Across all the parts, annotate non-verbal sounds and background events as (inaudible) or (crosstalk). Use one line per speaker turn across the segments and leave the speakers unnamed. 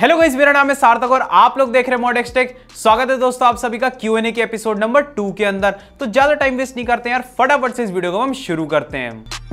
hello guys मेरा नाम है सार्थक और आप लोग देख रहे हैं मॉडेक्स टेक स्वागत है दोस्तों आप सभी का क्यू एन ए के एपिसोड नंबर टू के अंदर तो ज्यादा टाइम वेस्ट नहीं करते हैं यार फटाफट से इस वीडियो को हम शुरू करते हैं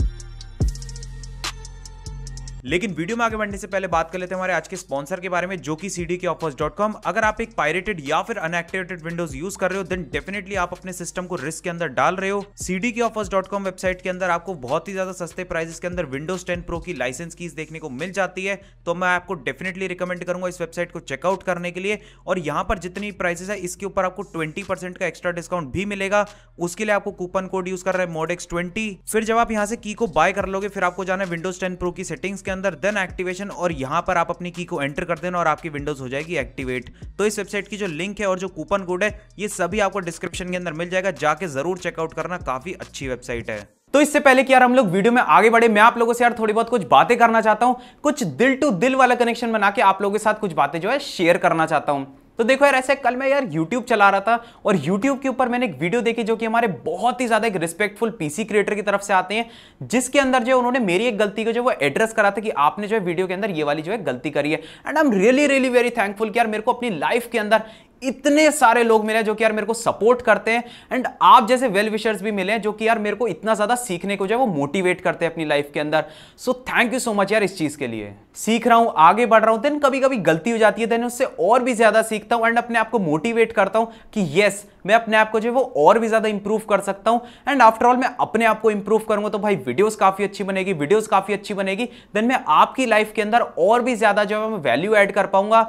लेकिन वीडियो में आगे बढ़ने से पहले बात कर लेते हैं हमारे आज के स्पॉन्सर के बारे में जो कि डी के ऑफर्स डॉट कॉम अगर आप एक पायरेटेड या फिर अनएक्टिवेटेड विंडोज यूज कर रहे हो देन डेफिनेटली आप अपने सिस्टम को रिस्क के अंदर डाल रहे हो सीडी के ऑफर्स डॉट कॉम वेबसाइट के अंदर आपको बहुत ही ज्यादा सस्ते प्राइसेस के अंदर विंडोज टेन प्रो की लाइसेंस कीज देखने को मिल जाती है तो मैं आपको डेफिनेटली रिकमेंड करूंगा इस वेबसाइट को चेकआउट करने के लिए और यहाँ पर जितनी प्राइसेस है इसके ऊपर आपको ट्वेंटी परसेंट का एक्स्ट्रा डिस्काउंट भी मिलेगा उसके लिए आपको कूपन कोड यूज कर रहे हैं मोडेक्स ट्वेंटी फिर जब आप यहाँ से की को बाय कर लोगे फिर आपको जाना है विंडोज टेन प्रो की सेटिंग्स के अंदर देन एक्टिवेशन और यहां पर आप अपनी की को एंटर कर देना और आपकी विंडोज हो जाएगी एक्टिवेट तो इस वेबसाइट की जो लिंक है और जो कूपन कोड है ये सभी आपको डिस्क्रिप्शन के अंदर मिल जाएगा जाके जरूर चेकआउट करना काफी अच्छी वेबसाइट है तो इससे पहले कि यार हम लोग वीडियो में आगे बढ़े मैं आप लोगों से यार थोड़ी बहुत कुछ बातें करना चाहता हूं कुछ दिल टू दिल वाला कनेक्शन बना के आप लोगों के साथ कुछ बातें जो है शेयर करना चाहता हूं तो देखो यार ऐसे कल मैं यार YouTube चला रहा था और YouTube के ऊपर मैंने एक वीडियो देखी जो कि हमारे बहुत ही ज़्यादा एक रिस्पेक्टफुल पीसी क्रिएटर की तरफ से आते हैं जिसके अंदर जो है उन्होंने मेरी एक गलती को जो वो एड्रेस करा था कि आपने जो है वीडियो के अंदर ये वाली जो है गलती करी है and I am really really very thankful कि यार मेरे को अपनी लाइफ के अंदर इतने सारे लोग मिले जो कि यार मेरे को सपोर्ट करते हैं एंड आप जैसे वेल विशर्स भी मिले जो कि यार मेरे को इतना ज़्यादा सीखने को जो है वो मोटिवेट करते हैं अपनी लाइफ के अंदर so thank you so much यार इस चीज़ के लिए सीख रहा हूं आगे बढ़ रहा हूं देन कभी कभी गलती हो जाती है देन उससे और भी ज़्यादा सीखता हूँ एंड अपने आप को मोटिवेट करता हूं कि यस मैं अपने आप को जो है वो और भी ज़्यादा इंप्रूव कर सकता हूं एंड आफ्टर ऑल मैं अपने आप को इंप्रूव करूंगा तो भाई वीडियोस काफ़ी अच्छी बनेगी वीडियोस काफ़ी अच्छी बनेगी देन मैं आपकी लाइफ के अंदर और भी ज़्यादा जो है वैल्यू एड कर पाऊंगा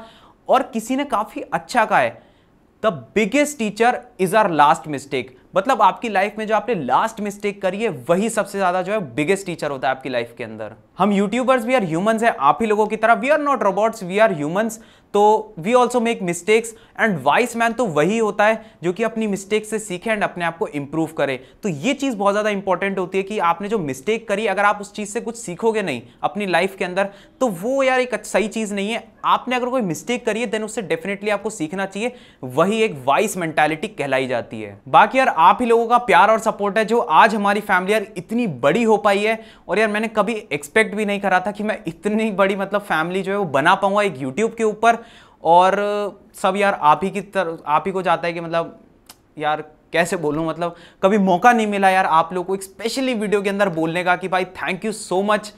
और किसी ने काफ़ी अच्छा कहा है the biggest teacher is our last mistake मतलब आपकी लाइफ में जो आपने लास्ट मिस्टेक करी है वही सबसे ज्यादा जो है बिगेस्ट टीचर होता है आपकी लाइफ के अंदर हम यूट्यूबर्स वी आर ह्यूमंस हैं आप ही लोगों की तरह we are not robots we are humans तो we also make mistakes and vice man तो वही होता है जो कि अपनी मिस्टेक से सीखे एंड अपने आप को इम्प्रूव करे तो ये चीज़ बहुत ज़्यादा इंपॉर्टेंट होती है कि आपने जो मिस्टेक करी अगर आप उस चीज़ से कुछ सीखोगे नहीं अपनी लाइफ के अंदर तो वो यार एक सही चीज़ नहीं है आपने अगर कोई मिस्टेक करी है देन उससे डेफिनेटली आपको सीखना चाहिए वही एक वाइस मेंटेलिटी कहलाई जाती है बाकी यार आप ही लोगों का प्यार और सपोर्ट है जो आज हमारी फैमिली यार इतनी बड़ी हो पाई है और यार मैंने कभी एक्सपेक्ट भी नहीं करा था कि मैं इतनी बड़ी मतलब फैमिली जो है वो बना पाऊंगा एक यूट्यूब के ऊपर और सब यार आप ही की तरफ आप ही को जाता है कि मतलब यार कैसे बोलूँ मतलब कभी मौका नहीं मिला यार आप लोगों को एक स्पेशली वीडियो के अंदर बोलने का कि भाई थैंक यू सो मच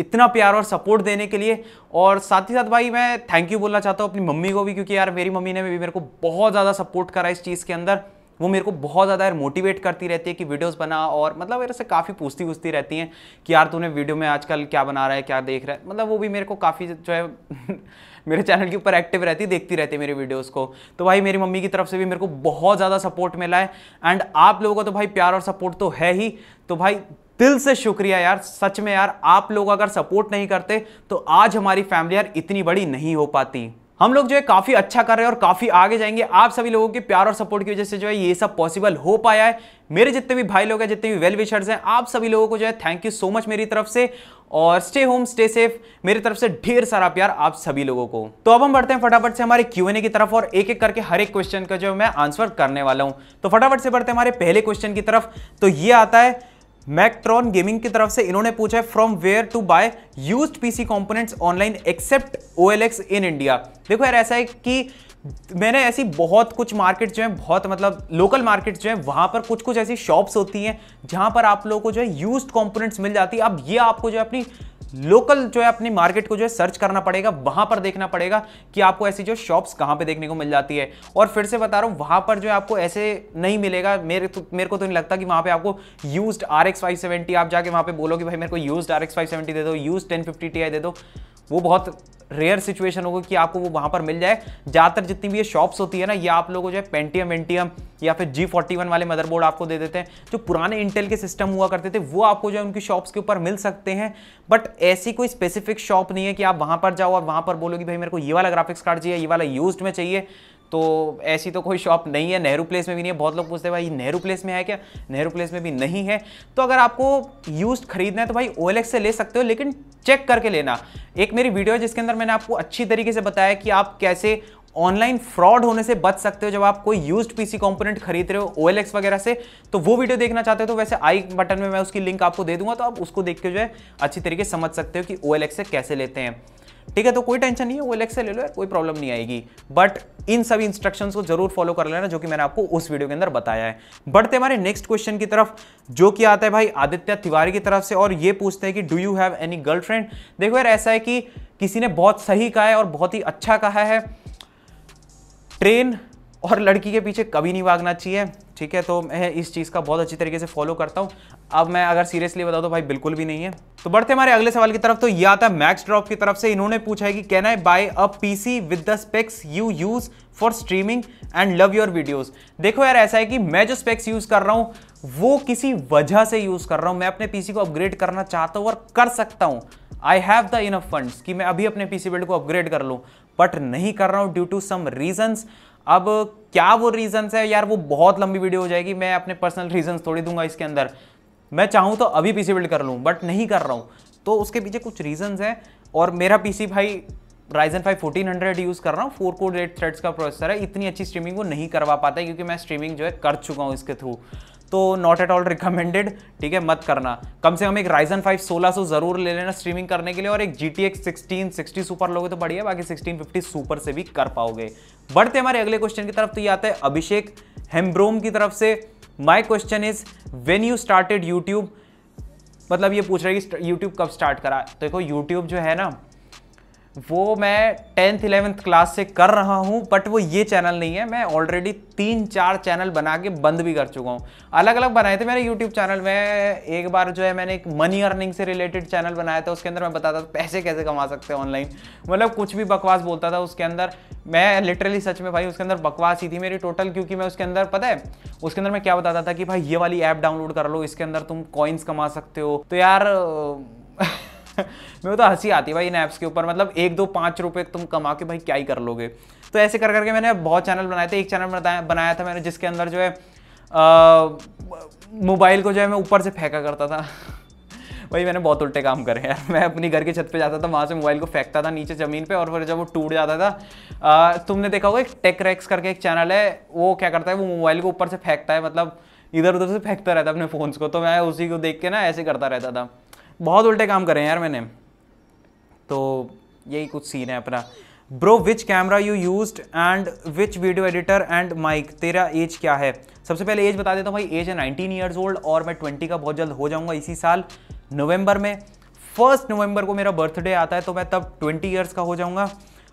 इतना प्यार और सपोर्ट देने के लिए और साथ ही साथ भाई मैं थैंक यू बोलना चाहता हूँ अपनी मम्मी को भी क्योंकि यार मेरी मम्मी ने भी मेरे को बहुत ज़्यादा सपोर्ट करा इस चीज़ के अंदर वो मेरे को बहुत ज़्यादा यार मोटिवेट करती रहती है कि वीडियोज़ बना और मतलब मेरे से काफ़ी पूछती पूछती रहती हैं कि यार तूने वीडियो में आजकल क्या बना रहा है क्या देख रहा है मतलब वो भी मेरे को काफ़ी जो है (laughs) मेरे चैनल के ऊपर एक्टिव रहती देखती रहती है मेरे वीडियोस को तो भाई मेरी मम्मी की तरफ से भी मेरे को बहुत ज़्यादा सपोर्ट मिला है एंड आप लोगों का तो भाई प्यार और सपोर्ट तो है ही तो भाई दिल से शुक्रिया यार सच में यार आप लोग अगर सपोर्ट नहीं करते तो आज हमारी फैमिली यार इतनी बड़ी नहीं हो पाती हम लोग जो है काफ़ी अच्छा कर रहे हैं और काफ़ी आगे जाएंगे आप सभी लोगों के प्यार और सपोर्ट की वजह से जो है ये सब पॉसिबल हो पाया है मेरे जितने भी भाई लोग हैं जितने भी वेल विशर्स हैं आप सभी लोगों को जो है थैंक यू सो मच मेरी तरफ से और स्टे होम स्टे सेफ मेरी तरफ से ढेर सारा प्यार आप सभी लोगों को तो अब हम बढ़ते हैं फटाफट से हमारे क्यू की तरफ और एक एक करके हर एक क्वेश्चन का जो मैं आंसर करने वाला हूं तो फटाफट से बढ़ते हैं हमारे पहले क्वेश्चन की तरफ तो ये आता है मैक्रॉन गेमिंग की तरफ से इन्होंने पूछा है from where to buy used PC components online except OLX in India देखो यार ऐसा है कि मैंने ऐसी बहुत कुछ मार्केट जो है बहुत मतलब लोकल मार्केट जो है वहाँ पर कुछ कुछ ऐसी शॉप्स होती हैं जहाँ पर आप लोगों को जो है यूज्ड कंपोनेंट्स मिल जाती है अब ये आपको जो है अपनी लोकल जो है अपनी मार्केट को जो है सर्च करना पड़ेगा वहां पर देखना पड़ेगा कि आपको ऐसी जो शॉप्स कहां पे देखने को मिल जाती है और फिर से बता रहा हूं वहां पर जो है आपको ऐसे नहीं मिलेगा मेरे तो मेरे को तो नहीं लगता कि वहां पे आपको used R X five seventy आप जाके वहां पे बोलो कि भाई मेरे को use R X five seventy दे दो use ten fifty T I दे दो वो बहुत रेयर सिचुएशन होगी कि आपको वो वहां पर मिल जाए ज़्यादातर जितनी भी ये शॉप्स होती है ना ये आप लोगों को जो है पेंटियम एंटियम या फिर जी फोर्टी वन वाले मदरबोर्ड आपको दे देते हैं जो पुराने इंटेल के सिस्टम हुआ करते थे वो आपको जो है उनकी शॉप्स के ऊपर मिल सकते हैं बट ऐसी कोई स्पेसिफिक शॉप नहीं है कि आप वहां पर जाओ और वहां पर बोलोगे भाई मेरे को ये वाला ग्राफिक्स कार्ड चाहिए ये वाला यूज में चाहिए तो ऐसी तो कोई शॉप नहीं है नेहरू प्लेस में भी नहीं है बहुत लोग पूछते हैं भाई नेहरू प्लेस में है क्या नेहरू प्लेस में भी नहीं है तो अगर आपको यूज खरीदना है तो भाई ओ से ले सकते हो लेकिन चेक करके लेना एक मेरी वीडियो है जिसके अंदर मैंने आपको अच्छी तरीके से बताया कि आप कैसे ऑनलाइन फ्रॉड होने से बच सकते हो जब आप कोई यूज्ड पीसी कंपोनेंट खरीद रहे हो ओएलएक्स वगैरह से तो वो वीडियो देखना चाहते हो तो वैसे आई बटन में मैं उसकी लिंक आपको दे दूंगा तो आप उसको देख के जो है अच्छी तरीके समझ सकते हो कि ओएलएक्स से कैसे लेते हैं ठीक है तो कोई टेंशन नहीं है वो अलग से ले लो यार कोई प्रॉब्लम नहीं आएगी बट इन सभी इंस्ट्रक्शन को जरूर फॉलो कर लेना जो कि मैंने आपको उस वीडियो के अंदर बताया है बढ़ते हमारे नेक्स्ट क्वेश्चन की तरफ जो कि आता है भाई आदित्य तिवारी की तरफ से और ये पूछते हैं कि do you have any girlfriend देखो यार ऐसा है कि किसी ने बहुत सही कहा है और बहुत ही अच्छा कहा है ट्रेन और लड़की के पीछे कभी नहीं भागना चाहिए ठीक है तो मैं इस चीज़ का बहुत अच्छी तरीके से फॉलो करता हूँ अब मैं अगर सीरियसली बताऊँ तो भाई बिल्कुल भी नहीं है तो बढ़ते हमारे अगले सवाल की तरफ तो ये आता है मैक्स ड्रॉप की तरफ से इन्होंने पूछा है कि can I buy a PC with the specs you use for streaming and love your videos देखो यार ऐसा है कि मैं जो स्पेक्स यूज़ कर रहा हूँ वो किसी वजह से यूज़ कर रहा हूँ मैं अपने पीसी को अपग्रेड करना चाहता हूँ और कर सकता हूँ I have the enough funds कि मैं अभी अपने पीसी बिल्ड को अपग्रेड कर लूँ बट नहीं कर रहा हूँ ड्यू टू सम रीजन्स अब क्या वो रीजंस है यार वो बहुत लंबी वीडियो हो जाएगी मैं अपने पर्सनल रीजंस थोड़ी दूंगा इसके अंदर मैं चाहूँ तो अभी पीसी बिल्ड कर लूँ बट नहीं कर रहा हूँ तो उसके पीछे कुछ रीजंस हैं और मेरा पीसी भाई राइजन फाइव फोर्टीन हंड्रेड यूज़ कर रहा हूँ फोर कोड एट थ्रेड्स का प्रोसेसर है इतनी अच्छी स्ट्रीमिंग वो नहीं करवा पाता है क्योंकि मैं स्ट्रीमिंग जो है कर चुका हूँ इसके थ्रू तो नॉट एट ऑल रिकमेंडेड ठीक है मत करना कम से कम एक राइजन फाइव सोलह सो जरूर ले लेना स्ट्रीमिंग करने के लिए और एक G T X sixteen sixty super लोगे तो बढ़िया बाकी सिक्सटीन फिफ्टी सुपर से भी कर पाओगे बढ़ते हमारे अगले क्वेश्चन की तरफ तो ये आता है अभिषेक हेम्ब्रोम की तरफ से my question is when you started YouTube मतलब ये पूछ रहे कि यूट्यूब कब स्टार्ट करा तो देखो यूट्यूब जो है ना वो मैं टेंथ इलेवेंथ क्लास से कर रहा हूँ बट वो ये चैनल नहीं है मैं ऑलरेडी तीन चार चैनल बना के बंद भी कर चुका हूँ अलग अलग बनाए थे मेरे यूट्यूब चैनल में एक बार जो है मैंने एक मनी अर्निंग से रिलेटेड चैनल बनाया था उसके अंदर मैं बताता था पैसे कैसे कमा सकते हैं ऑनलाइन मतलब कुछ भी बकवास बोलता था उसके अंदर मैं लिटरली सच में भाई उसके अंदर बकवास ही थी मेरी टोटल क्योंकि मैं उसके अंदर पता है उसके अंदर मैं क्या बताता था कि भाई ये वाली ऐप डाउनलोड कर लो इसके अंदर तुम कॉइन्स कमा सकते हो तो यार (laughs) मेरे तो हंसी आती है भाई इन ऐप्स के ऊपर मतलब एक दो पाँच रुपये तुम कमा के भाई क्या ही कर लोगे तो ऐसे कर करके मैंने बहुत चैनल बनाए थे एक चैनल बनाया था मैंने जिसके अंदर जो है मोबाइल को जो है मैं ऊपर से फेंका करता था (laughs) भाई मैंने बहुत उल्टे काम करे यार मैं अपनी घर की छत पे जाता था वहाँ से मोबाइल को फेंकता था नीचे ज़मीन पे और फिर जब वो टूट जाता था आ, तुमने देखा होगा एक टेक रैक्स करके एक चैनल है वो क्या करता है वो मोबाइल को ऊपर से फेंकता है मतलब इधर उधर से फेंकता रहता है अपने फ़ोन्स को तो मैं उसी को देख के ना ऐसे करता रहता था बहुत उल्टे काम करे हैं यार मैंने तो यही कुछ सीन है अपना bro which camera you use and which video editor and mic तेरा एज क्या है सबसे पहले एज बता देता हूँ भाई एज है नाइनटीन ईयर्स ओल्ड और मैं ट्वेंटी का बहुत जल्द हो जाऊँगा इसी साल नवंबर में फर्स्ट नवंबर को मेरा बर्थडे आता है तो मैं तब ट्वेंटी ईयर्स का हो जाऊँगा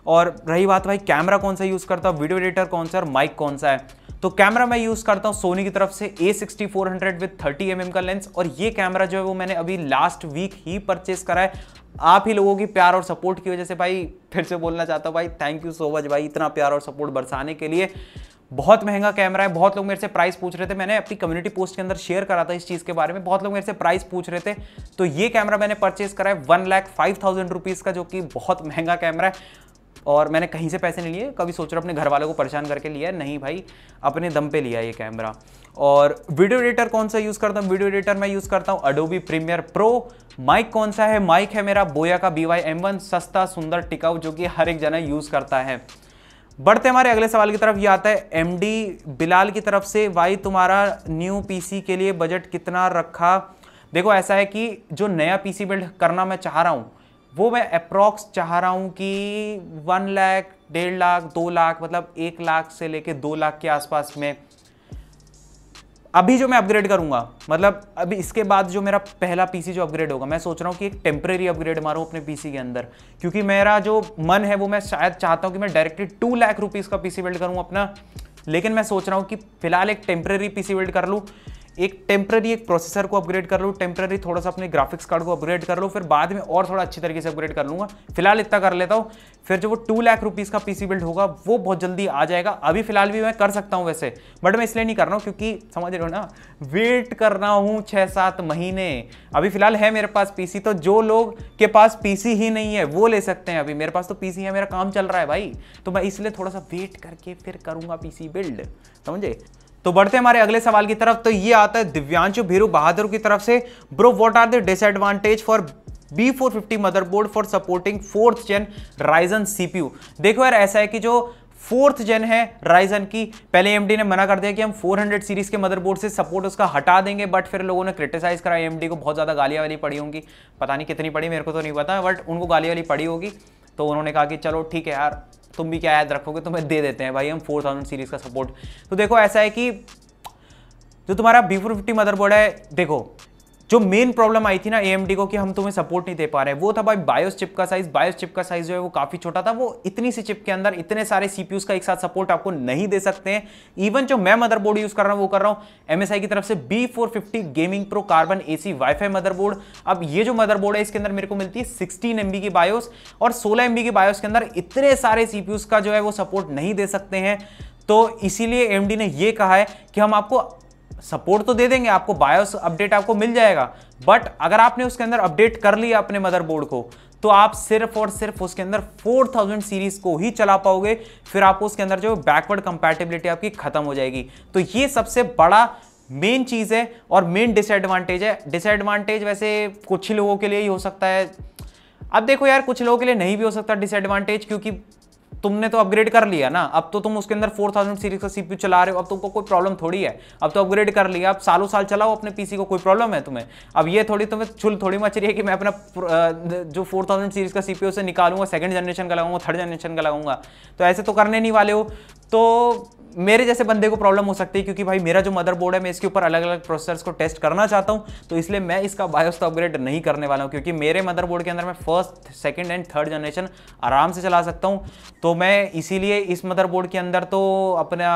और रही बात भाई कैमरा कौन सा यूज़ करता हूँ वीडियो एडिटर कौन सा और माइक कौन सा है तो कैमरा मैं यूज़ करता हूँ सोनी की तरफ से A sixty four hundred with thirty M M का लेंस और ये कैमरा जो है वो मैंने अभी लास्ट वीक ही परचेस करा है आप ही लोगों की प्यार और सपोर्ट की वजह से भाई फिर से बोलना चाहता हूँ भाई थैंक यू सो मच भाई इतना प्यार और सपोर्ट बरसाने के लिए बहुत महंगा कैमरा है बहुत लोग मेरे से प्राइस पूछ रहे थे मैंने अपनी कम्युनिटी पोस्ट के अंदर शेयर करा था इस चीज़ के बारे में बहुत लोग मेरे से प्राइस पूछ रहे थे तो ये कैमरा मैंने परचेस करा है one lakh five thousand rupees का जो कि बहुत महंगा कैमरा है और मैंने कहीं से पैसे नहीं लिए कभी सोच रहा अपने घर वालों को परेशान करके लिया नहीं भाई अपने दम पे लिया ये कैमरा और वीडियो एडिटर कौन सा यूज़ करता हूँ वीडियो एडिटर मैं यूज़ करता हूँ अडोबी प्रीमियर प्रो माइक कौन सा है माइक है मेरा बोया का बी वाई एम वन सस्ता सुंदर टिकाऊ जो कि हर एक जना यूज़ करता है बढ़ते हमारे अगले सवाल की तरफ ये आता है डी बिलाल की तरफ से भाई तुम्हारा न्यू सी के लिए बजट कितना रखा देखो ऐसा है कि जो नया सी बिल्ड करना मैं चाह रहा हूँ वो मैं अप्रॉक्स चाह रहा हूँ कि वन लाख डेढ़ लाख दो लाख मतलब एक लाख से लेके दो लाख के आसपास में अभी जो मैं अपग्रेड करूंगा मतलब अभी इसके बाद जो मेरा पहला पीसी जो अपग्रेड होगा मैं सोच रहा हूँ कि एक टेम्प्रेरी अपग्रेड मारूँ अपने पीसी के अंदर क्योंकि मेरा जो मन है वो मैं शायद चाहता हूँ कि मैं डायरेक्टली टू लाख रुपीज़ का पीसी बिल्ड करूँ अपना लेकिन मैं सोच रहा हूँ कि फिलहाल एक टेम्प्रेरी पीसी बिल्ड कर लूँ एक टेम्प्ररी एक प्रोसेसर को अपग्रेड कर लूँ टेम्प्ररी थोड़ा सा अपने ग्राफिक्स कार्ड को अपग्रेड कर लूँ फिर बाद में और थोड़ा अच्छी तरीके से अपग्रेड कर लूँगा फिलहाल इतना कर लेता हूँ फिर जो वो टू लाख रुपीज़ का पीसी बिल्ड होगा वो बहुत जल्दी आ जाएगा अभी फिलहाल भी मैं कर सकता हूँ वैसे बट मैं इसलिए नहीं कर रहा हूँ क्योंकि समझ रहे हो ना वेट कर रहा हूँ छः सात महीने अभी फिलहाल है मेरे पास पी तो जो लोग के पास पी ही नहीं है वो ले सकते हैं अभी मेरे पास तो पी है मेरा काम चल रहा है भाई तो मैं इसलिए थोड़ा सा वेट करके फिर करूँगा पी बिल्ड समझे तो बढ़ते हमारे अगले सवाल की तरफ तो ये आता है दिव्यांशु भीरू बहादुर की तरफ से bro what are the disadvantage for B four fifty motherboard for supporting fourth gen Ryzen CPU देखो यार ऐसा है कि जो फोर्थ जेन है राइजन की पहले एमडी ने मना कर दिया कि हम 400 सीरीज के मदरबोर्ड से सपोर्ट उसका हटा देंगे बट फिर लोगों ने क्रिटिसाइज करा एमडी को बहुत ज़्यादा गालियाँ वाली पड़ी होंगी पता नहीं कितनी पड़ी मेरे को तो नहीं पता बट उनको गालिया वाली पड़ी होगी तो उन्होंने कहा कि चलो ठीक है यार तुम भी क्या याद रखोगे तुम्हें तो दे देते हैं भाई हम फोर थाउजेंड सीरीज़ का सपोर्ट तो देखो ऐसा है कि जो तुम्हारा बी फोर फिफ्टी मदरबोर्ड है देखो जो मेन प्रॉब्लम आई थी ना एएमडी को कि हम तुम्हें सपोर्ट नहीं दे पा रहे वो था भाई बायोस चिप का साइज बायोस चिप का साइज जो है वो काफी छोटा था वो इतनी सी चिप के अंदर इतने सारे सीपीयूज का एक साथ सपोर्ट आपको नहीं दे सकते हैं इवन जो मैं मदरबोर्ड यूज कर रहा हूँ वो कर रहा हूँ एमएसआई की तरफ से B four fifty gaming pro carbon AC WiFi motherboard अब ये जो मदरबोर्ड है इसके अंदर मेरे को मिलती है सिक्सटीन एमबी की बायोस और सोलह एमबी की बायोस के अंदर इतने सारे सीपीयूज का जो है वो सपोर्ट नहीं दे सकते हैं तो इसीलिए एमडी ने यह कहा है कि हम आपको सपोर्ट तो दे देंगे आपको बायोस अपडेट आपको मिल जाएगा बट अगर आपने उसके अंदर अपडेट कर लिया अपने मदरबोर्ड को तो आप सिर्फ और सिर्फ उसके अंदर 4000 सीरीज को ही चला पाओगे फिर आपको उसके अंदर जो बैकवर्ड कंपैटिबिलिटी आपकी खत्म हो जाएगी तो ये सबसे बड़ा मेन चीज़ है और मेन डिसएडवांटेज है डिसएडवांटेज वैसे कुछ ही लोगों के लिए ही हो सकता है अब देखो यार कुछ लोगों के लिए नहीं भी हो सकता डिसएडवांटेज क्योंकि तुमने तो अपग्रेड कर लिया ना अब तो तुम उसके अंदर 4000 सीरीज का सीपीयू चला रहे हो अब तुमको कोई प्रॉब्लम थोड़ी है अब तो अपग्रेड कर लिया अब सालों साल चलाओ अपने पीसी को कोई प्रॉब्लम है तुम्हें अब ये थोड़ी तुम्हें छुल थोड़ी मच रही है कि मैं अपना जो 4000 सीरीज का सीपीयू से निकालूंगा सेकंड जनरेशन का लगाऊंगा थर्ड जनरेशन का लगाऊंगा तो ऐसे तो करने नहीं वाले हो तो मेरे जैसे बंदे को प्रॉब्लम हो सकती है क्योंकि भाई मेरा जो मदरबोर्ड है मैं इसके ऊपर अलग अलग प्रोसेसर्स को टेस्ट करना चाहता हूँ तो इसलिए मैं इसका बायोस तो अपग्रेड नहीं करने वाला हूँ क्योंकि मेरे मदरबोर्ड के अंदर मैं first second and third generation आराम से चला सकता हूँ तो मैं इसीलिए इस मदरबोर्ड के अंदर तो अपना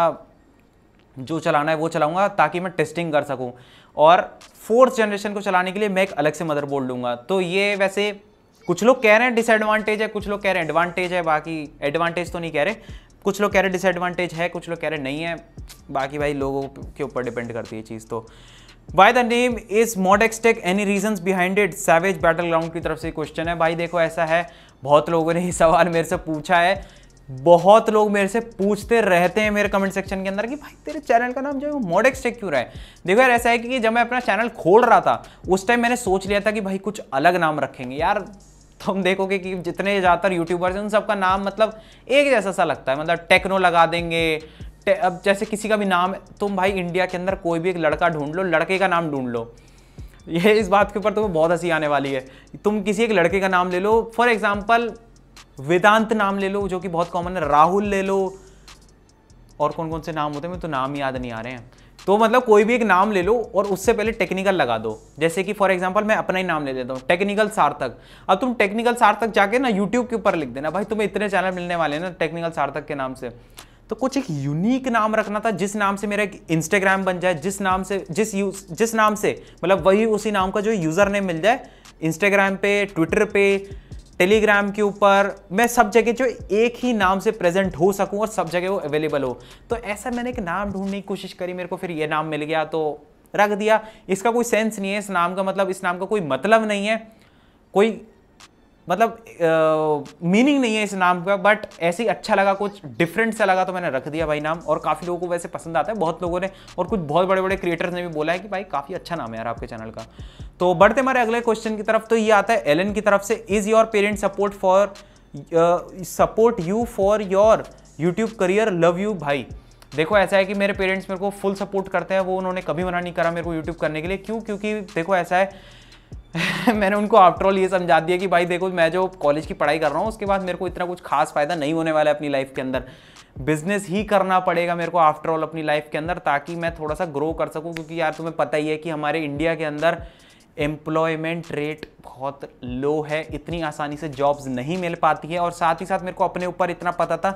जो चलाना है वो चलाऊंगा ताकि मैं टेस्टिंग कर सकूं और फोर्थ जनरेशन को चलाने के लिए मैं एक अलग से मदरबोर्ड लूंगा तो ये वैसे कुछ लोग कह रहे हैं डिसएडवांटेज है कुछ लोग कह रहे हैं एडवांटेज है बाकी एडवांटेज तो नहीं कह रहे कुछ लोग कह रहे डिसएडवांटेज है कुछ लोग कह रहे नहीं है बाकी भाई लोगों के ऊपर डिपेंड करती है चीज़ तो by the name is Modextech any reason behind it Savage Battleground की तरफ से क्वेश्चन है भाई देखो ऐसा है बहुत लोगों ने ये सवाल मेरे से पूछा है बहुत लोग मेरे से पूछते रहते हैं मेरे कमेंट सेक्शन के अंदर कि भाई तेरे चैनल का नाम जो है मॉडेक्स टेक क्यों रहा है देखो यार ऐसा है कि जब मैं अपना चैनल खोल रहा था उस टाइम मैंने सोच लिया था कि भाई कुछ अलग नाम रखेंगे यार तो हम देखोगे कि जितने ज़्यादातर यूट्यूबर्स हैं उन सबका नाम मतलब एक जैसा सा लगता है मतलब टेक्नो लगा देंगे टे, अब जैसे किसी का भी नाम तुम भाई इंडिया के अंदर कोई भी एक लड़का ढूंढ लो लड़के का नाम ढूंढ लो ये इस बात के ऊपर तुम्हें बहुत हंसी आने वाली है तुम किसी एक लड़के का नाम ले लो फॉर एग्जाम्पल वेदांत नाम ले लो जो कि बहुत कॉमन है राहुल ले लो और कौन कौन से नाम होते हैं मैं तो नाम याद नहीं आ रहे हैं तो मतलब कोई भी एक नाम ले लो और उससे पहले टेक्निकल लगा दो जैसे कि फॉर एग्जाम्पल मैं अपना ही नाम ले लेता हूँ टेक्निकल सार्थक अब तुम टेक्निकल सार्थक जाके ना यूट्यूब के ऊपर लिख देना भाई तुम्हें इतने चैनल मिलने वाले हैं ना टेक्निकल सार्थक के नाम से तो कुछ एक यूनिक नाम रखना था जिस नाम से मेरा एक इंस्टाग्राम बन जाए जिस नाम से जिस यूज जिस नाम से मतलब वही उसी नाम का जो यूज़र नेम मिल जाए इंस्टाग्राम पे ट्विटर पे टेलीग्राम के ऊपर मैं सब जगह जो एक ही नाम से प्रेजेंट हो सकूं और सब जगह वो अवेलेबल हो तो ऐसा मैंने एक नाम ढूंढने की कोशिश करी मेरे को फिर ये नाम मिल गया तो रख दिया इसका कोई सेंस नहीं है इस नाम का मतलब इस नाम का कोई मतलब नहीं है कोई मतलब मीनिंग नहीं है इस नाम का बट ऐसे ही अच्छा लगा कुछ डिफरेंट सा लगा तो मैंने रख दिया भाई नाम और काफ़ी लोगों को वैसे पसंद आता है बहुत लोगों ने और कुछ बहुत बड़े बड़े क्रिएटर्स ने भी बोला है कि भाई काफ़ी अच्छा नाम है यार आपके चैनल का तो बढ़ते हमारे अगले क्वेश्चन की तरफ तो ये आता है एलन की तरफ से is your parent support for support you for your YouTube career love you भाई देखो ऐसा है कि मेरे पेरेंट्स मेरे को फुल सपोर्ट करते हैं वो उन्होंने कभी मना नहीं करा मेरे को यूट्यूब करने के लिए क्यों क्योंकि देखो ऐसा है (laughs) मैंने उनको आफ्टरऑल ये समझा दिया कि भाई देखो मैं जो कॉलेज की पढ़ाई कर रहा हूँ उसके बाद मेरे को इतना कुछ खास फ़ायदा नहीं होने वाला है अपनी लाइफ के अंदर बिजनेस ही करना पड़ेगा मेरे को आफ्टर ऑल अपनी लाइफ के अंदर ताकि मैं थोड़ा सा ग्रो कर सकूँ क्योंकि यार तुम्हें पता ही है कि हमारे इंडिया के अंदर एम्प्लॉयमेंट रेट बहुत लो है इतनी आसानी से जॉब्स नहीं मिल पाती है और साथ ही साथ मेरे को अपने ऊपर इतना पता था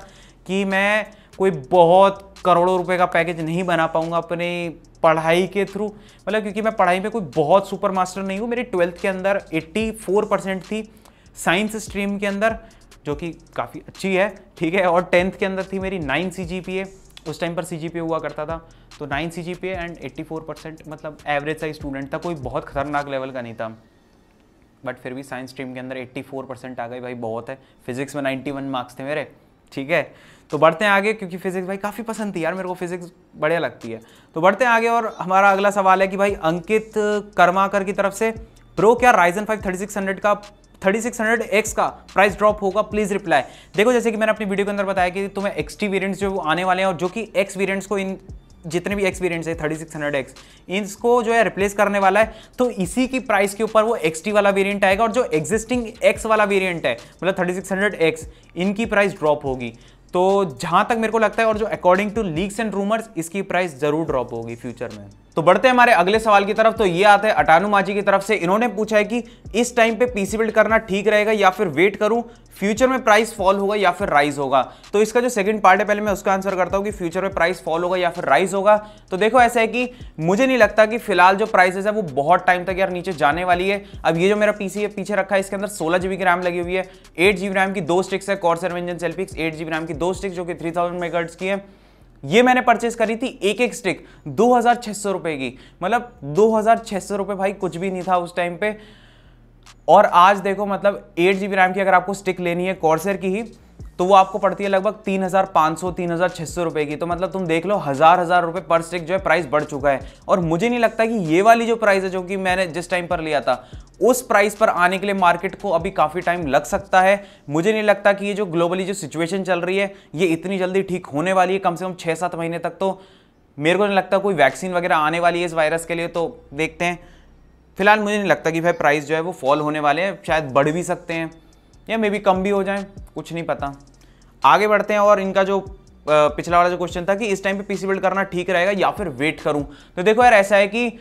कि मैं कोई बहुत करोड़ों रुपए का पैकेज नहीं बना पाऊँगा अपने पढ़ाई के थ्रू मतलब क्योंकि मैं पढ़ाई में कोई बहुत सुपर मास्टर नहीं हूँ मेरी ट्वेल्थ के अंदर 84 परसेंट थी साइंस स्ट्रीम के अंदर जो कि काफ़ी अच्छी है ठीक है और टेंथ के अंदर थी मेरी नाइन सी जी पी उस टाइम पर सी जी पी हुआ करता था तो nine C G P and eighty four percent मतलब एवरेज साइज स्टूडेंट था कोई बहुत खतरनाक लेवल का नहीं था बट फिर भी साइंस स्ट्रीम के अंदर एट्टी फोर परसेंट आ गई भाई बहुत है फिजिक्स में नाइन्टी वन मार्क्स थे मेरे ठीक है तो बढ़ते हैं आगे क्योंकि फिजिक्स भाई काफ़ी पसंद थी यार मेरे को फिजिक्स बढ़िया लगती है तो बढ़ते हैं आगे और हमारा अगला सवाल है कि भाई अंकित कर्माकर की तरफ से प्रो क्या Ryzen five thirty six hundred का 3600X का प्राइस ड्रॉप होगा प्लीज रिप्लाई देखो जैसे कि मैंने अपनी वीडियो के अंदर बताया कि तुम्हें एक्सटी वेरियंट्स जो आने वाले हैं और जो कि एक्स वेरियंट्स को इन जितने भी एक्स वेरियंट्स है थर्टी सिक्स हंड्रेड एक्स इनको जो है रिप्लेस करने वाला है तो इसी की प्राइस के ऊपर वो एक्स टी वाला वेरियंट आएगा और जो एग्जिस्टिंग एक्स वाला वेरियंट है मतलब थर्टी सिक्स हंड्रेड एक्स इनकी प्राइस ड्रॉप होगी तो जहां तक मेरे को लगता है और जो according to leaks and rumours इसकी प्राइस जरूर ड्रॉप होगी फ्यूचर में तो बढ़ते हैं हमारे अगले सवाल की तरफ तो ये आते हैं अटानु माझी की तरफ से इन्होंने पूछा है कि इस टाइम पे पीसी बिल्ड करना ठीक रहेगा या फिर वेट करूं फ्यूचर में प्राइस फॉल होगा या फिर राइज होगा तो इसका जो सेकंड पार्ट है पहले मैं उसका आंसर करता हूं कि फ्यूचर में प्राइस फॉल होगा या फिर राइज होगा तो देखो ऐसा है कि मुझे नहीं लगता कि फिलहाल जो प्राइसेस है वो बहुत टाइम तक यार नीचे जाने वाली है अब ये जो मेरा पीसी है पीछे रखा है इसके अंदर सोलह जीबी की रैम लगी हुई है एट जीबी रैम की दो स्टिक्स है कॉर्सर वेंजन सेल्फिक्स एट जीबी रैम की दो स्टिक्स जो कि थ्री थाउजेंड की है ये मैंने परचेस करी थी एक एक स्टिक दो हज़ार रुपए की मतलब दो हज़ार रुपए भाई कुछ भी नहीं था उस टाइम पे और आज देखो मतलब एट जी रैम की अगर आपको स्टिक लेनी है कॉर्सर की ही तो वो आपको पड़ती है लगभग तीन हज़ार पाँच सौ तीन हज़ार छः सौ रुपये की तो मतलब तुम देख लो हज़ार हज़ार रुपये पर स्टिक जो है प्राइस बढ़ चुका है और मुझे नहीं लगता कि ये वाली जो प्राइस है जो कि मैंने जिस टाइम पर लिया था उस प्राइस पर आने के लिए मार्केट को अभी काफ़ी टाइम लग सकता है मुझे नहीं लगता कि ये जो ग्लोबली जो सिचुएशन चल रही है ये इतनी जल्दी ठीक होने वाली है कम से कम छः सात महीने तक तो मेरे को नहीं लगता कोई वैक्सीन वगैरह आने वाली है इस वायरस के लिए तो देखते हैं फिलहाल मुझे नहीं लगता कि भाई प्राइस जो है वो फॉल होने वाले हैं शायद बढ़ भी सकते हैं या मे बी कम भी हो जाए कुछ नहीं पता आगे बढ़ते हैं और इनका जो पिछला वाला जो क्वेश्चन था कि इस टाइम पे पीसी बिल्ड करना ठीक रहेगा या फिर वेट करूं तो देखो यार ऐसा है कि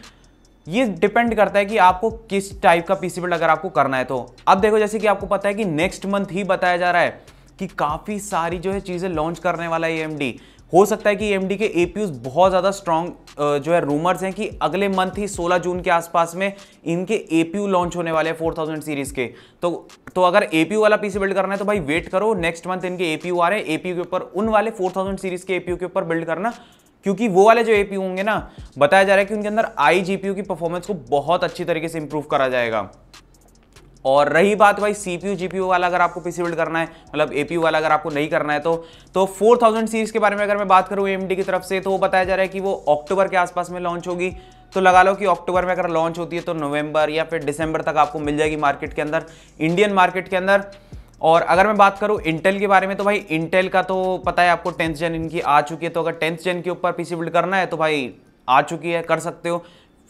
ये डिपेंड करता है कि आपको किस टाइप का पीसी बिल्ड अगर आपको करना है तो अब देखो जैसे कि आपको पता है कि नेक्स्ट मंथ ही बताया जा रहा है कि काफ़ी सारी जो है चीज़ें लॉन्च करने वाला है ए हो सकता है कि एम के ए बहुत ज़्यादा स्ट्रॉन्ग जो है रूमर्स हैं कि अगले मंथ ही 16 जून के आसपास में इनके ए लॉन्च होने वाले हैं 4000 सीरीज़ के तो तो अगर ए वाला पीसी बिल्ड करना है तो भाई वेट करो नेक्स्ट मंथ इनके ए आ रहे हैं ए के ऊपर उन वाले 4000 सीरीज़ के ए के ऊपर बिल्ड करना क्योंकि वो वाले जो ए होंगे ना बताया जा रहा है कि उनके अंदर आई की परफॉर्मेंस को बहुत अच्छी तरीके से इंप्रूव करा जाएगा और रही बात भाई सी पी जीपीयू वाला अगर आपको पीसी बिल्ड करना है मतलब एपीयू वाला अगर आपको नहीं करना है तो तो 4000 सीरीज के बारे में अगर मैं बात करूँ एएमडी की तरफ से तो वो बताया जा रहा है कि वो अक्टूबर के आसपास में लॉन्च होगी तो लगा लो कि अक्टूबर में अगर लॉन्च होती है तो नवंबर या फिर दिसंबर तक आपको मिल जाएगी मार्केट के अंदर इंडियन मार्केट के अंदर और अगर मैं बात करूँ इंटेल के बारे में तो भाई इंटेल का तो पता है आपको टेंथ जेन इनकी आ चुकी है तो अगर टेंथ जेन के ऊपर पीसी बिल्ड करना है तो भाई आ चुकी है कर सकते हो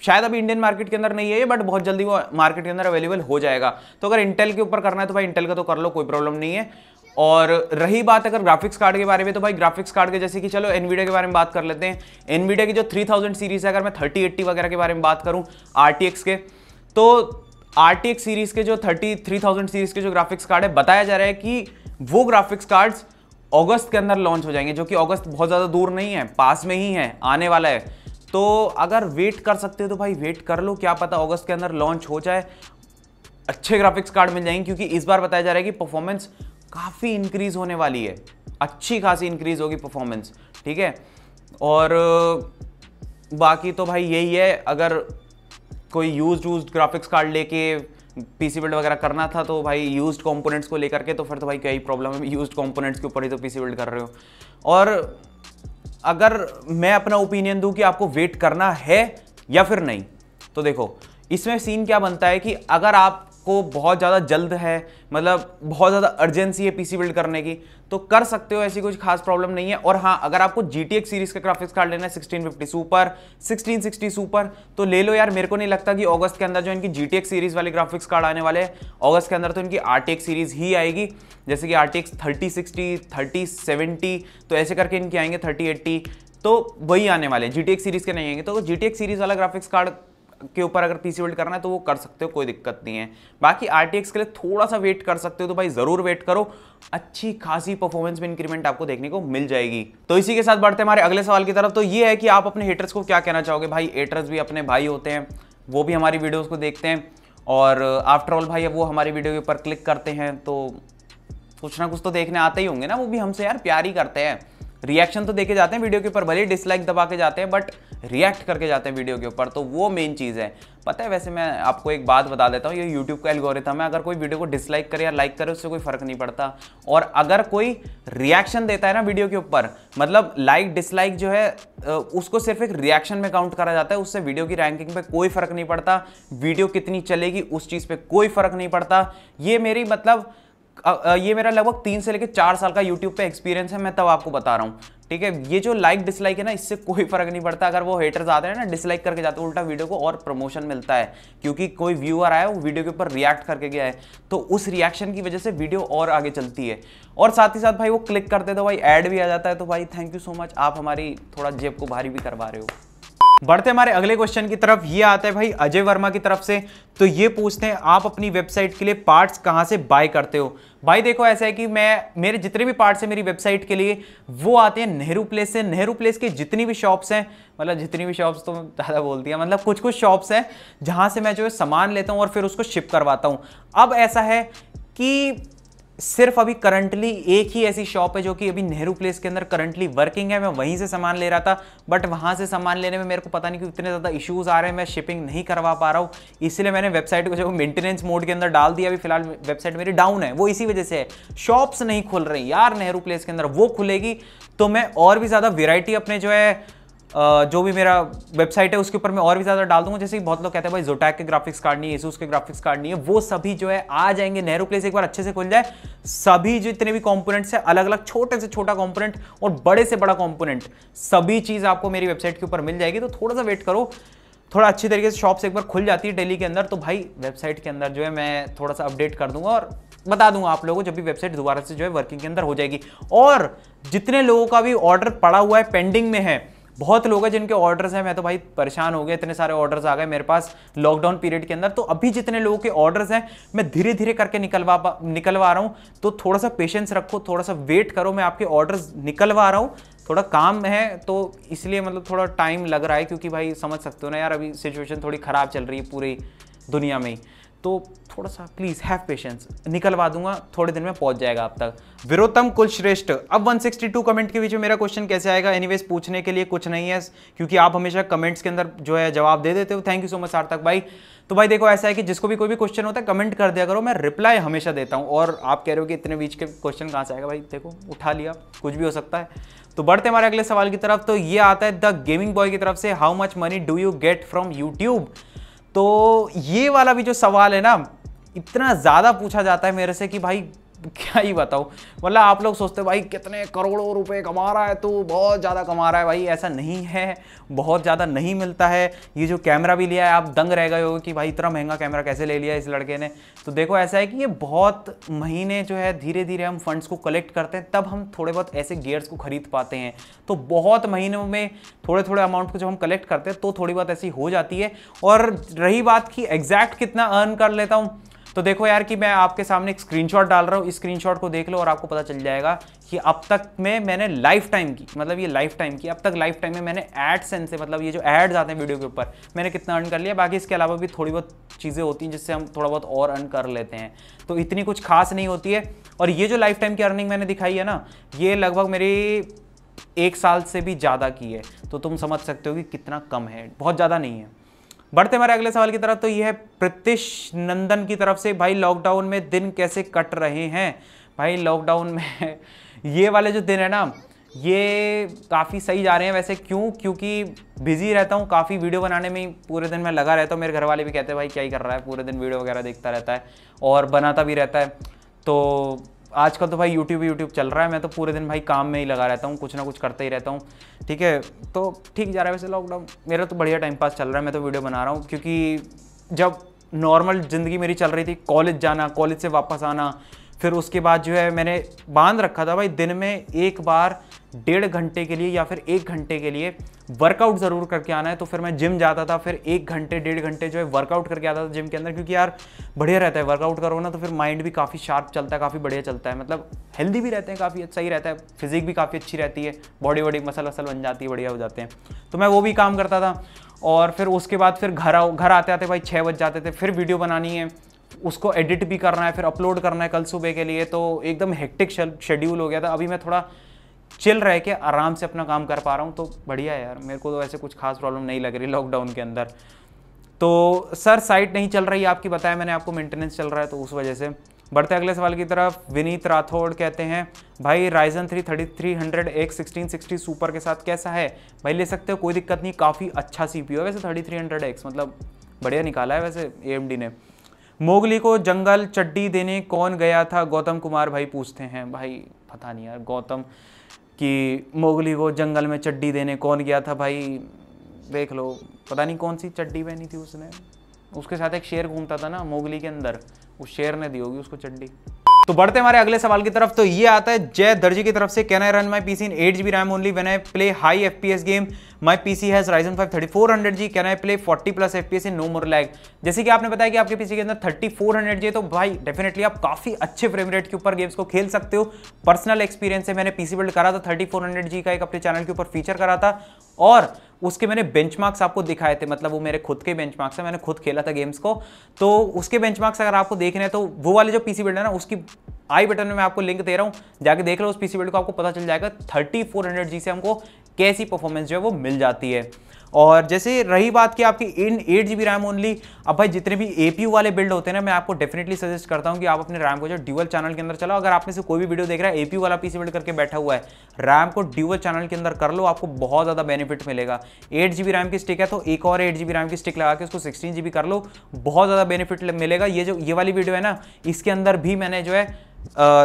शायद अभी इंडियन मार्केट के अंदर नहीं है बट बहुत जल्दी वो मार्केट के अंदर अवेलेबल हो जाएगा तो अगर इंटेल के ऊपर करना है तो भाई इंटेल का तो कर लो कोई प्रॉब्लम नहीं है और रही बात अगर ग्राफिक्स कार्ड के बारे में तो भाई ग्राफिक्स कार्ड के जैसे कि चलो एनवीडिया के बारे में बात कर लेते हैं एनवीडिया की जो 3000 सीरीज़ है अगर मैं 3080 वगैरह के बारे में बात करूं आरटीएक्स के तो आरटीएक्स सीरीज़ के जो 33000 सीरीज़ के जो ग्राफिक्स कार्ड है बताया जा रहा है कि वो ग्राफिक्स कार्ड्स अगस्त के अंदर लॉन्च हो जाएंगे जो कि अगस्त बहुत ज़्यादा दूर नहीं है पास में ही है आने वाला है तो अगर वेट कर सकते हो तो भाई वेट कर लो क्या पता अगस्त के अंदर लॉन्च हो जाए अच्छे ग्राफिक्स कार्ड मिल जाएंगे क्योंकि इस बार बताया जा रहा है कि परफॉर्मेंस काफ़ी इंक्रीज होने वाली है अच्छी खासी इंक्रीज होगी परफॉर्मेंस ठीक है और बाकी तो भाई यही है अगर कोई यूज यूज ग्राफिक्स कार्ड लेके पीसी बिल्ड वगैरह करना था तो भाई यूज्ड कंपोनेंट्स को लेकर के तो फिर तो भाई कई प्रॉब्लम है यूज्ड कंपोनेंट्स के ऊपर ही तो पीसी बिल्ड कर रहे हो और अगर मैं अपना ओपिनियन दूं कि आपको वेट करना है या फिर नहीं तो देखो इसमें सीन क्या बनता है कि अगर आप को बहुत ज़्यादा जल्द है मतलब बहुत ज़्यादा अर्जेंसी है पीसी बिल्ड करने की तो कर सकते हो ऐसी कुछ खास प्रॉब्लम नहीं है और हाँ अगर आपको जी सीरीज़ का ग्राफिक्स कार्ड लेना है sixteen fifty super sixteen sixty super तो ले लो यार मेरे को नहीं लगता कि अगस्त के अंदर जो इनकी जी सीरीज़ वाले ग्राफिक्स कार्ड आने वाले हैं अगस्त के अंदर तो इनकी आर सीरीज़ ही आएगी जैसे कि R T X thirty sixty thirty seventy तो ऐसे करके इनके आएंगे थर्टी एट्टी तो वही आने वाले जी टी सीरीज़ के नहीं आएंगे तो जी टी सीरीज़ वाला ग्राफिक्स कार्ड के ऊपर अगर पीसी बिल्ड करना है तो वो कर सकते हो कोई दिक्कत नहीं है बाकी आर के लिए थोड़ा सा वेट कर सकते हो तो भाई ज़रूर वेट करो अच्छी खासी परफॉर्मेंस में इंक्रीमेंट आपको देखने को मिल जाएगी तो इसी के साथ बढ़ते हमारे अगले सवाल की तरफ तो ये है कि आप अपने हेटर्स को क्या कहना चाहोगे भाई हेटर्स भी अपने भाई होते हैं वो भी हमारी वीडियोज को देखते हैं और आफ्टर ऑल भाई वो हमारी वीडियो के ऊपर क्लिक करते हैं तो कुछ ना कुछ तो देखने आते ही होंगे ना वो भी हमसे यार प्यार ही करते हैं रिएक्शन तो देखे जाते हैं वीडियो के ऊपर भले डिसलाइक दबा के जाते हैं बट रिएक्ट करके जाते हैं वीडियो के ऊपर तो वो मेन चीज़ है पता है वैसे मैं आपको एक बात बता देता हूँ ये यूट्यूब का एल्गोरिथम है अगर कोई वीडियो को डिसलाइक करे या लाइक करे उससे कोई फर्क नहीं पड़ता और अगर कोई रिएक्शन देता है ना वीडियो के ऊपर मतलब लाइक डिसलाइक जो है उसको सिर्फ एक रिएक्शन में काउंट करा जाता है उससे वीडियो की रैंकिंग पे कोई फर्क नहीं पड़ता वीडियो कितनी चलेगी उस चीज़ पर कोई फर्क नहीं पड़ता ये मेरी मतलब ये मेरा लगभग तीन से लेकर चार साल का यूट्यूब पे एक्सपीरियंस है मैं तब आपको बता रहा हूँ ठीक है ये जो लाइक डिसलाइक है ना इससे कोई फर्क नहीं पड़ता अगर वो हेटर्स आते हैं ना डिसलाइक करके जाते हैं उल्टा वीडियो को और प्रमोशन मिलता है क्योंकि कोई व्यूअर आया वो वीडियो के ऊपर रिएक्ट करके गया है तो उस रिएक्शन की वजह से वीडियो और आगे चलती है और साथ ही साथ भाई वो क्लिक करते तो भाई एड भी आ जाता है तो भाई थैंक यू सो मच आप हमारी थोड़ा जेब को भारी भी करवा रहे हो बढ़ते हमारे अगले क्वेश्चन की तरफ ये आता है भाई अजय वर्मा की तरफ से तो ये पूछते हैं आप अपनी वेबसाइट के लिए पार्ट्स कहाँ से बाय करते हो भाई देखो ऐसा है कि मैं मेरे जितने भी पार्ट्स हैं मेरी वेबसाइट के लिए वो आते हैं नेहरू प्लेस से नेहरू प्लेस के जितनी भी शॉप्स हैं मतलब जितनी भी शॉप्स तो ज़्यादा बोल दिया मतलब कुछ कुछ शॉप्स हैं जहाँ से मैं जो है सामान लेता हूँ और फिर उसको शिप करवाता हूँ अब ऐसा है कि सिर्फ अभी करंटली एक ही ऐसी शॉप है जो कि अभी नेहरू प्लेस के अंदर करंटली वर्किंग है मैं वहीं से सामान ले रहा था बट वहां से सामान लेने में मेरे को पता नहीं क्यों इतने ज़्यादा इशूज़ आ रहे हैं मैं शिपिंग नहीं करवा पा रहा हूँ इसलिए मैंने वेबसाइट को जो मेंटेनेंस मोड के अंदर डाल दिया अभी फिलहाल वेबसाइट मेरी डाउन है वो इसी वजह से है शॉप्स नहीं खुल रही यार नेहरू प्लेस के अंदर वो खुलेगी तो मैं और भी ज़्यादा वेराइटी अपने जो है जो भी मेरा वेबसाइट है उसके ऊपर मैं और भी ज़्यादा डाल दूंगा जैसे कि बहुत लोग कहते हैं भाई जोटैक के ग्राफिक्स कार्ड नहीं है एसूस के ग्राफिक्स कार्ड नहीं है वो सभी जो है आ जाएंगे नेहरू प्लेस एक बार अच्छे से खुल जाए सभी जितने भी कॉम्पोनेंट्स हैं अलग अलग छोटे से छोटा कॉम्पोनेंट और बड़े से बड़ा कॉम्पोनेंट सभी चीज़ आपको मेरी वेबसाइट के ऊपर मिल जाएगी तो थोड़ा सा वेट करो थोड़ा अच्छी तरीके से शॉप्स एक बार खुल जाती है डेली के अंदर तो भाई वेबसाइट के अंदर जो है मैं थोड़ा सा अपडेट कर दूंगा और बता दूंगा आप लोगों को जब भी वेबसाइट दोबारा से जो है वर्किंग के अंदर हो जाएगी और जितने लोगों का भी ऑर्डर पड़ा हुआ है पेंडिंग में है बहुत लोग हैं जिनके ऑर्डर्स हैं मैं तो भाई परेशान हो गया इतने सारे ऑर्डर्स आ गए मेरे पास लॉकडाउन पीरियड के अंदर तो अभी जितने लोगों के ऑर्डर्स हैं मैं धीरे धीरे करके निकलवा निकलवा रहा हूँ तो थोड़ा सा पेशेंस रखो थोड़ा सा वेट करो मैं आपके ऑर्डर्स निकलवा रहा हूँ थोड़ा काम है तो इसलिए मतलब थोड़ा टाइम लग रहा है क्योंकि भाई समझ सकते हो ना यार अभी सिचुएशन थोड़ी ख़राब चल रही है पूरी दुनिया में ही तो थोड़ा सा प्लीज़ हैव पेशेंस निकलवा दूंगा थोड़े दिन में पहुंच जाएगा आप तक विरोतम कुलश्रेष्ठ अब 162 कमेंट के बीच में मेरा क्वेश्चन कैसे आएगा एनीवेज पूछने के लिए कुछ नहीं है क्योंकि आप हमेशा कमेंट्स के अंदर जो है जवाब दे देते हो थैंक यू सो मच सार्थक भाई तो भाई देखो ऐसा है कि जिसको भी कोई भी क्वेश्चन होता है कमेंट कर दिया करो मैं रिप्लाई हमेशा देता हूँ और आप कह रहे हो कि इतने बीच के क्वेश्चन कहाँ से आएगा भाई देखो उठा लिया कुछ भी हो सकता है तो बढ़ते हमारे अगले सवाल की तरफ तो ये आता है द गेमिंग बॉय की तरफ से how much money do you get from YouTube तो ये वाला भी जो सवाल है ना इतना ज़्यादा पूछा जाता है मेरे से कि भाई क्या ही बताऊँ मतलब आप लोग सोचते भाई कितने करोड़ों रुपए कमा रहा है तो बहुत ज़्यादा कमा रहा है भाई ऐसा नहीं है बहुत ज़्यादा नहीं मिलता है ये जो कैमरा भी लिया है आप दंग रह गए हो कि भाई इतना महंगा कैमरा कैसे ले लिया इस लड़के ने तो देखो ऐसा है कि ये बहुत महीने जो है धीरे धीरे हम फंड्स को कलेक्ट करते हैं तब हम थोड़े बहुत ऐसे गेयर्स को खरीद पाते हैं तो बहुत महीनों में थोड़े थोड़े अमाउंट को जब हम कलेक्ट करते हैं तो थोड़ी बहुत ऐसी हो जाती है और रही बात कि एग्जैक्ट कितना अर्न कर लेता हूँ तो देखो यार कि मैं आपके सामने एक स्क्रीनशॉट डाल रहा हूँ इस स्क्रीनशॉट को देख लो और आपको पता चल जाएगा कि अब तक में मैंने लाइफ टाइम की मतलब ये लाइफ टाइम की अब तक लाइफ टाइम में मैंने एड सेंस से मतलब ये जो एड्स आते हैं वीडियो के ऊपर मैंने कितना अर्न कर लिया बाकी इसके अलावा भी थोड़ी बहुत चीज़ें होती हैं जिससे हम थोड़ा बहुत और अर्न कर लेते हैं तो इतनी कुछ खास नहीं होती है और ये जो लाइफ टाइम की अर्निंग मैंने दिखाई है ना ये लगभग मेरी एक साल से भी ज़्यादा की है तो तुम समझ सकते हो कि कितना कम है बहुत ज़्यादा नहीं है बढ़ते हमारे अगले सवाल की तरफ तो यह प्रतिश नंदन की तरफ से भाई लॉकडाउन में दिन कैसे कट रहे हैं भाई लॉकडाउन में (laughs) ये वाले जो दिन है ना ये काफ़ी सही जा रहे हैं वैसे क्यों क्योंकि बिजी रहता हूँ काफ़ी वीडियो बनाने में पूरे दिन मैं लगा रहता हूँ मेरे घर वाले भी कहते हैं भाई क्या ही कर रहा है पूरे दिन वीडियो वगैरह देखता रहता है और बनाता भी रहता है तो आजकल तो भाई यूट्यूब यूट्यूब चल रहा है मैं तो पूरे दिन भाई काम में ही लगा रहता हूँ कुछ ना कुछ करते ही रहता हूँ ठीक है तो ठीक जा रहा है वैसे लॉकडाउन मेरा तो बढ़िया टाइम पास चल रहा है मैं तो वीडियो बना रहा हूँ क्योंकि जब नॉर्मल ज़िंदगी मेरी चल रही थी कॉलेज जाना कॉलेज से वापस आना फिर उसके बाद जो है मैंने बांध रखा था भाई दिन में एक बार डेढ़ घंटे के लिए या फिर एक घंटे के लिए वर्कआउट ज़रूर करके आना है तो फिर मैं जिम जाता था फिर एक घंटे डेढ़ घंटे जो है वर्कआउट करके आता था जिम के अंदर क्योंकि यार बढ़िया रहता है वर्कआउट करो ना तो फिर माइंड भी काफ़ी शार्प चलता है काफ़ी बढ़िया चलता है मतलब हेल्दी भी रहते हैं काफ़ी अच्छा ही रहता है फिजिक भी काफ़ी अच्छी रहती है बॉडी वॉडी मसल वसल बन जाती है बढ़िया हो जाते हैं तो मैं वो भी काम करता था और फिर उसके बाद फिर घर आओ घर आते आते भाई छः बज जाते थे फिर वीडियो बनानी है उसको एडिट भी करना है फिर अपलोड करना है कल सुबह के लिए तो एकदम हेक्टिक शेड्यूल हो गया था अभी मैं थोड़ा चिल रह के आराम से अपना काम कर पा रहा हूँ तो बढ़िया है यार मेरे को तो ऐसे कुछ खास प्रॉब्लम नहीं लग रही लॉकडाउन के अंदर तो सर साइट नहीं चल रही आपकी बताया मैंने आपको मेंटेनेंस चल रहा है तो उस वजह से बढ़ते अगले सवाल की तरफ विनीत राठौड़ कहते हैं भाई Ryzen three thirty three hundred एक सिक्सटीन सिक्सटी सुपर के साथ कैसा है भाई ले सकते हो कोई दिक्कत नहीं काफ़ी अच्छा सी पी वैसे थर्टी थ्री हंड्रेड एक्स मतलब बढ़िया निकाला है वैसे ए एम डी ने मोगली को जंगल चड्डी देने कौन गया था गौतम कुमार भाई पूछते हैं भाई पता नहीं यार गौतम कि मोगली को जंगल में चड्डी देने कौन गया था भाई देख लो पता नहीं कौन सी चड्डी पहनी थी उसने उसके साथ एक शेर घूमता था ना मोगली के अंदर उस शेर ने दी होगी उसको चड्डी तो बढ़ते हमारे अगले सवाल की तरफ तो ये आता है जय दर्जी की तरफ से can I run my PC in eight G B RAM only when I play high F P S game my P C has Ryzen five thirty four hundred G can I play forty plus F P S no more lag जैसे कि आपने बताया कि आपके PC के अंदर thirty four hundred जी तो भाई डेफिनेटली आप काफी अच्छे फ्रेम रेट के ऊपर गेम्स को खेल सकते हो पर्सनल एक्सपीरियंस है मैंने पीसी बिल्ड करा था थर्टी फोर हंड्रेड जी का एक अपने चैनल के ऊपर फीचर करा था और उसके मैंने बेंचमार्क्स आपको दिखाए थे मतलब वो मेरे खुद के बेंचमार्क्स हैं मैंने खुद खेला था गेम्स को तो उसके बेंचमार्क्स अगर आपको देखने हैं तो वो वाले जो पीसी बिल्ड है ना उसकी आई बटन में मैं आपको लिंक दे रहा हूँ जाके देख लो उस पीसी बिल्ड को आपको पता चल जाएगा थर्टी फोर हंड्रेड जी से हमको कैसी परफॉर्मेंस जो है वो मिल जाती है और जैसे रही बात की आपकी in eight G B RAM only अब भाई जितने भी ए वाले बिल्ड होते हैं ना मैं आपको डेफिनेटली सजेस्ट करता हूँ कि आप अपने रैम को जो ड्यूअल चैनल के अंदर चलाओ अगर आप में से कोई भी वीडियो देख रहा है ए वाला पीसी बिल्ड करके बैठा हुआ है रैम को ड्यूअल चैनल के अंदर कर लो आपको बहुत ज़्यादा बेनिफिट मिलेगा एट रैम की स्टिक है तो एक और एट रैम की स्टिक लगा के उसको सिक्सटीन कर लो बहुत ज़्यादा बेनिफिट मिलेगा ये जो ये वाली वीडियो है ना इसके अंदर भी मैंने जो है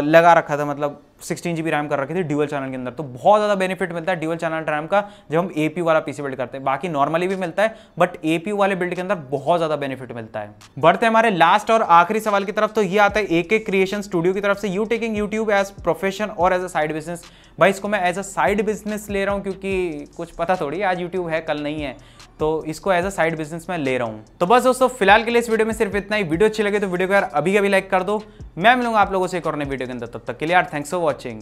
लगा रखा था मतलब सिक्सटीन जी रैम कर रखी थी ड्यूअल चैनल के अंदर तो बहुत ज़्यादा बेनिफिट मिलता है ड्यूअल चैनल रैम का जब हम ए वाला पीसी बिल्ड करते हैं बाकी नॉर्मली भी मिलता है बट ए वाले बिल्ड के अंदर बहुत ज़्यादा बेनिफिट मिलता है बढ़ते हमारे लास्ट और आखिरी सवाल की तरफ तो ये आता है एक एक क्रिएशन स्टूडियो की तरफ से you taking YouTube as profession और एज अ साइड बिजनेस भाई इसको मैं एज अ साइड बिजनेस ले रहा हूँ क्योंकि कुछ पता थोड़ी आज यूट्यूब है कल नहीं है तो इसको एज अ साइड बिजनेस मैं ले रहा हूँ तो बस दोस्तों फिलहाल के लिए इस वीडियो में सिर्फ इतना ही वीडियो अच्छी लगे तो वीडियो को यार अभी अभी लाइक कर दो मैं मिलूंगा आप लोगों से एक और नई वीडियो के अंदर तब तक के लिए यार थैंक्स फॉर वॉचिंग